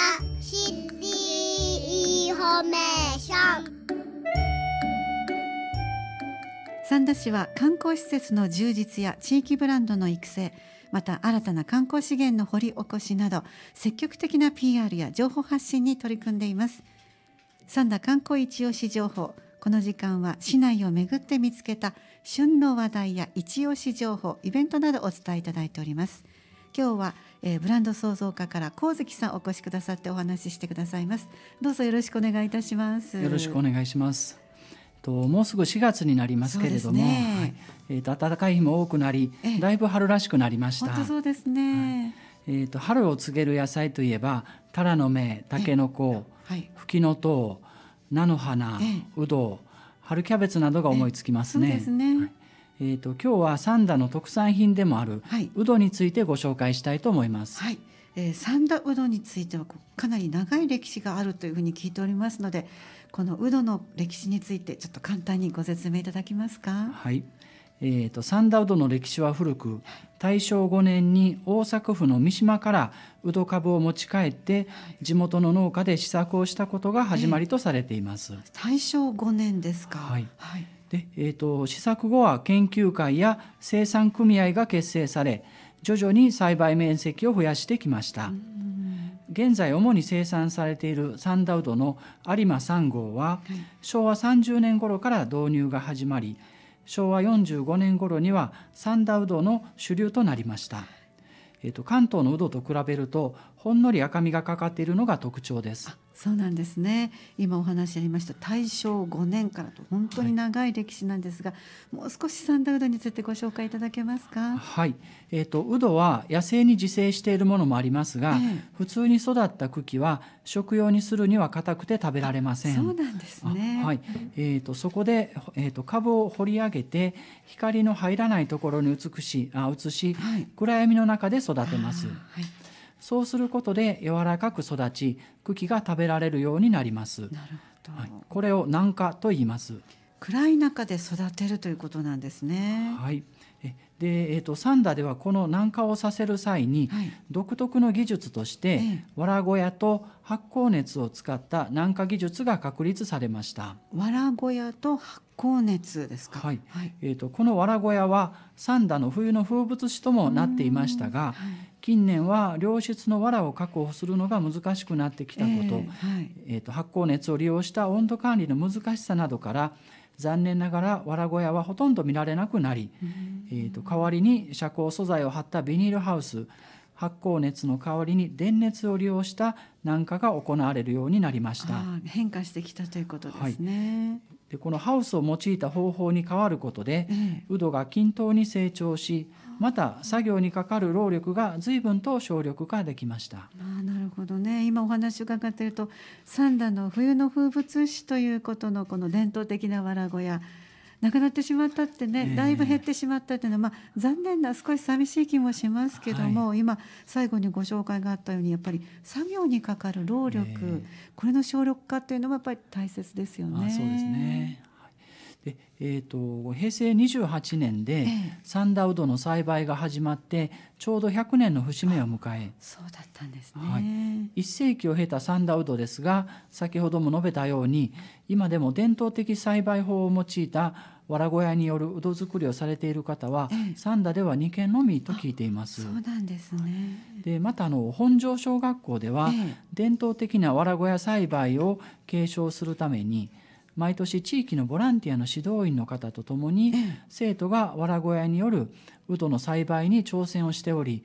ラシティインフォメーション三田市は観光施設の充実や地域ブランドの育成また新たな観光資源の掘り起こしなど積極的な PR や情報発信に取り組んでいます三田観光一押し情報この時間は市内を巡って見つけた旬の話題や一押し情報イベントなどお伝えいただいております。今日は、えー、ブランド創造家から光月さんお越しくださってお話ししてくださいますどうぞよろしくお願いいたしますよろしくお願いしますともうすぐ4月になりますけれども、ねはい、えーと、暖かい日も多くなり、だいぶ春らしくなりました本当そうですね、はい、えーと、春を告げる野菜といえばタラの芽、タケノコ、はい、フキノトウ、菜の花、えー、うど春キャベツなどが思いつきますね。そうですね、はいえーと、今日は三田の特産品でもある、はい、うどについてご紹介したいと思います。はいえー、三田うどについてはかなり長い歴史があるというふうに聞いておりますのでこのうどの歴史についてちょっと簡単にご説明いただきますか。はいえーと、と三田うどの歴史は古く大正5年に大阪府の三島からうど株を持ち帰って地元の農家で試作をしたことが始まりとされています。えー、大正5年ですか、はい、はいで、えーと、試作後は研究会や生産組合が結成され徐々に栽培面積を増やしてきました。現在主に生産されているサンダウドの有馬3号は、昭和30年頃から導入が始まり昭和45年頃にはサンダウドの主流となりました。えーと関東のウドと比べるとほんのり赤みがかかっているのが特徴です。そうなんですね今お話ありました大正5年からと本当に長い歴史なんですが、はい、もう少しサンダうどについてご紹介いただけますかはい、えーと、ウドは野生に自生しているものもありますが、ええ、普通に育った茎は食用にするには硬くて食べられませんそうなんですねはい、えーと、そこで、えーと、株を掘り上げて光の入らないところに美しあ移し、はい、暗闇の中で育てますはいそうすることで柔らかく育ち茎が食べられるようになりますなるほど、はい、これを軟化と言います暗い中で育てるということなんですねはいで、えーと、とサンダではこの軟化をさせる際に、はい、独特の技術として、ええ、わら小屋と発酵熱を使った軟化技術が確立されましたわら小屋と発酵熱ですか、はいはい、えーと、このわら小屋はサンダの冬の風物詩ともなっていましたが、はい近年は良質の藁を確保するのが難しくなってきたことえー、はいえーと発酵熱を利用した温度管理の難しさなどから残念ながら藁小屋はほとんど見られなくなり、えーと、と代わりに遮光素材を貼ったビニールハウス発酵熱の代わりに電熱を利用したなんかが行われるようになりました変化してきたということですね、はい、でこのハウスを用いた方法に変わることで、うー、ウドが均等に成長しまた作業にかかる労力が随分と省力化できました。あなるほどね今お話伺っていると三田の冬の風物詩ということのこの伝統的なわら小屋なくなってしまったってね、だいぶ減ってしまったっていうのは、まあ、残念な少し寂しい気もしますけども、はい、今最後にご紹介があったようにやっぱり作業にかかる労力、これの省力化というのもやっぱり大切ですよね。そうですねでえーと、平成28年で三田うどの栽培が始まってちょうど100年の節目を迎えそうだったんですね、はい、1世紀を経た三田うどですが先ほども述べたように今でも伝統的栽培法を用いた藁小屋によるうど作りをされている方は、三田では2軒のみと聞いています。そうなんですね。で、またあの本庄小学校では、伝統的な藁小屋栽培を継承するために、毎年地域のボランティアの指導員の方とともに、生徒がわら小屋によるウトの栽培に挑戦をしており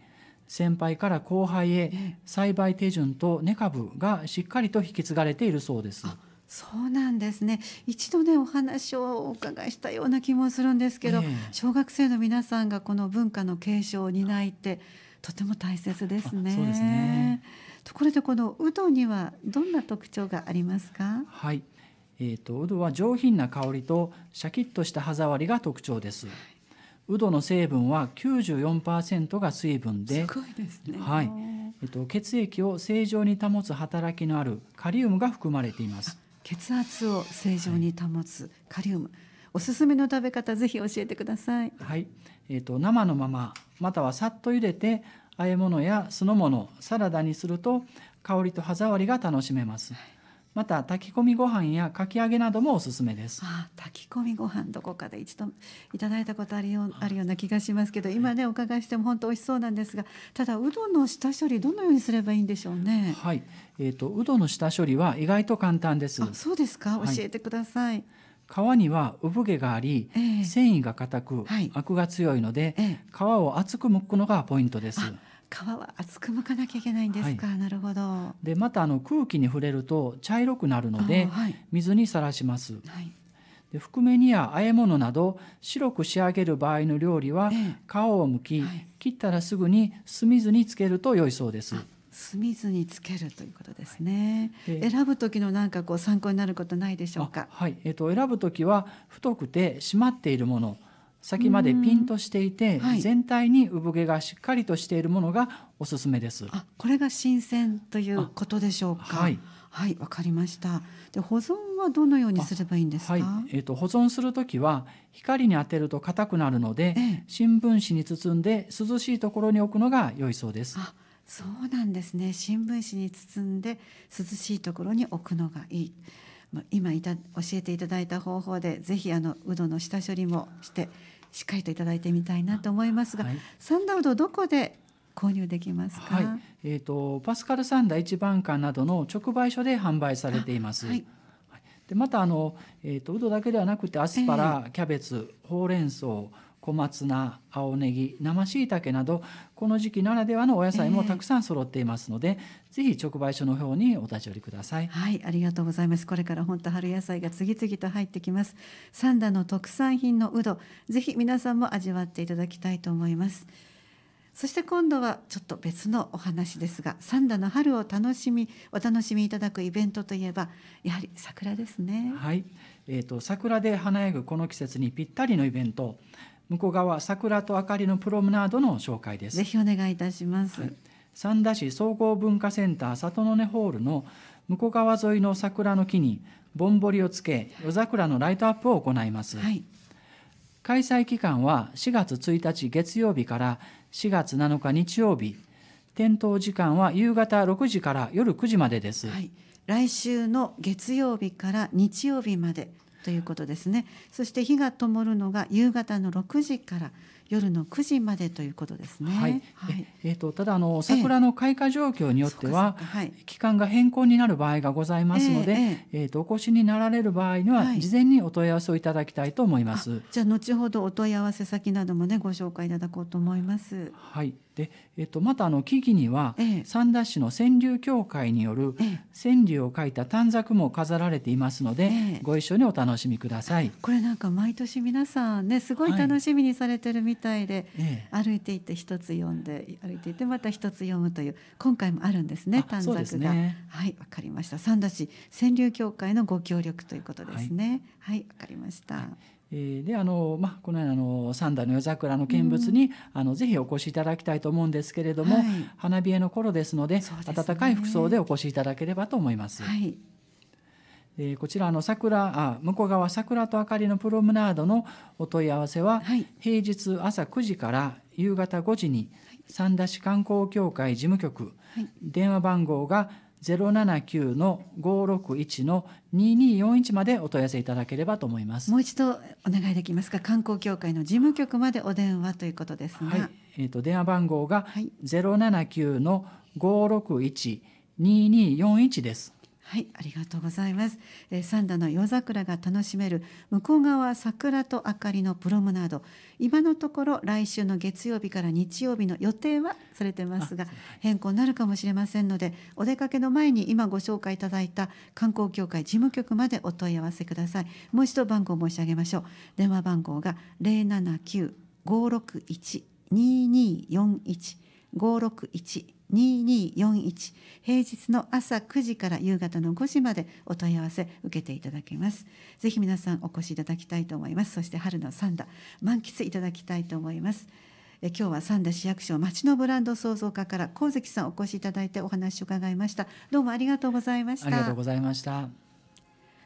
先輩から後輩へ栽培手順と根株がしっかりと引き継がれているそうです。そうなんですね一度ねお話をお伺いしたような気もするんですけど、えー、小学生の皆さんがこの文化の継承を担いってとても大切ですね。そうですねところでこのウドにはどんな特徴がありますかはいえーと、とウドは上品な香りとシャキッとした歯触りが特徴です。ウドの成分は94%が水分で、すすごいでね、はい、えっと血液を正常に保つ働きのあるカリウムが含まれています。血圧を正常に保つカリウム、はい、おすすめの食べ方ぜひ教えてください。はい、えっと生のまままたはさっと茹でて和え物や酢の物サラダにすると香りと歯触りが楽しめます。はいまた炊き込みご飯やかき揚げなどもおすすめですあ炊き込みご飯どこかで一度いただいたことあるよ,、うあ、るような気がしますけど今ねお伺いしても本当美味しそうなんですがただうどんの下処理どのようにすればいいんでしょうねはい、えーと、うどんの下処理は意外と簡単ですそうですか教えてください、はい皮には産毛があり、えー、繊維が硬く、はい、アクが強いので、えー、皮を厚く剥くのがポイントです。皮は厚く剥かなきゃいけないんですか、はい、なるほどでまたあの空気に触れると茶色くなるので、はい、水にさらします、はい、で含めにや和え物など白く仕上げる場合の料理は、皮を剥き、切ったらすぐに酢水につけると良いそうです。酢水につけるということですね。はい、選ぶ時のなんかこう参考になることないでしょうか。はい、えっ、と選ぶ時は太くて締まっているもの、先までピンとしていて、はい、全体に産毛がしっかりとしているものがおすすめです。これが新鮮ということでしょうか。はい、はい、わかりました。で、保存はどのようにすればいいんですか。はい、えっ、ー、と保存するときは光に当てると硬くなるので、ええ、新聞紙に包んで涼しいところに置くのが良いそうです。あそうなんですね。新聞紙に包んで涼しいところに置くのがいい。今いた教えていただいた方法でぜひあのうどの下処理もしてしっかりといただいてみたいなと思いますが、はい、サンダルドどこで購入できますか、はい、えーと、パスカルサンダ一番館などの直売所で販売されています。でまたあの、えーと、とウドだけではなくてアスパラ、えー、キャベツほうれん草小松菜青ネギ生しいたけなどこの時期ならではのお野菜もたくさん揃っていますので、えー、ぜひ直売所の方にお立ち寄りくださいはいありがとうございますこれから本当春野菜が次々と入ってきます三田の特産品のうどぜひ皆さんも味わっていただきたいと思いますそして今度はちょっと別のお話ですが三田の春を楽しみお楽しみいただくイベントといえばやはり桜ですねはい、えーと桜で華やぐこの季節にぴったりのイベント向こう側桜と明かりのプロムナードの紹介ですぜひお願いいたします、はい、三田市総合文化センター里の根ホールの向こう側沿いの桜の木にぼんぼりをつけ夜桜のライトアップを行います、はい、開催期間は4月1日月曜日から4月7日日曜日点灯時間は夕方6時から夜9時までです、はい、来週の月曜日から日曜日までということですねそして火が灯るのが夕方の6時から夜の9時までということですね。はい。はい、えっ、ー、とただあの桜の開花状況によっては、えーはい、期間が変更になる場合がございますので、えー、えー、とお越しになられる場合には、事前にお問い合わせをいただきたいと思います。はい、じゃあ後ほどお問い合わせ先などもねご紹介いただこうと思います。はい。で、えっと、またあの木々には、三田市の川柳協会による川柳を書いた短冊も飾られていますので、ご一緒にお楽しみくださいこれなんか毎年皆さんねすごい楽しみにされてるみたいで、はい、歩いていって一つ読んで歩いていってまた一つ読むという今回もあるんですね短冊が、ね、はいわかりました三田市川柳協会のご協力ということですねはいわ、はい、かりました、はいであのまあ、このようなあの三代の夜桜の見物に、うん、あのぜひお越しいただきたいと思うんですけれども、はい、花冷えの頃ですので、ね、暖かい服装でお越しいただければと思います。はいえこちらの桜あ向こう側桜と明かりのプロムナードのお問い合わせは、はい、平日朝9時から夕方5時に、はい、三田市観光協会事務局、はい、電話番号が079の561の2241までお問い合わせいただければと思いますもう一度お願いできますか観光協会の事務局までお電話ということですが、はいえーと、電話番号が079の5612241ですはい、ありがとうございます。えー、三田の夜桜が楽しめる向こう側桜と明かりのプロムナード。今のところ来週の月曜日から日曜日の予定はされてますが、変更になるかもしれませんので、お出かけの前に今ご紹介いただいた観光協会事務局までお問い合わせください。もう一度番号申し上げましょう。電話番号が零七九五六一二二四一。561-2241平日の朝9時から夕方の5時までお問い合わせ受けていただけますぜひ皆さんお越しいただきたいと思いますそして春の三田満喫いただきたいと思いますえ今日は三田市役所町のブランド創造課から神関さんお越しいただいてお話を伺いましたどうもありがとうございましたありがとうございました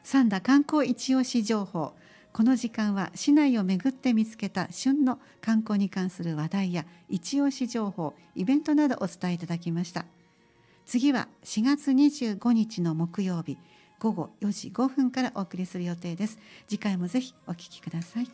三田観光一押し情報この時間は市内を巡って見つけた旬の観光に関する話題や一押し情報イベントなどお伝えいただきました次は4月25日の木曜日午後4時5分からお送りする予定です次回もぜひお聞きください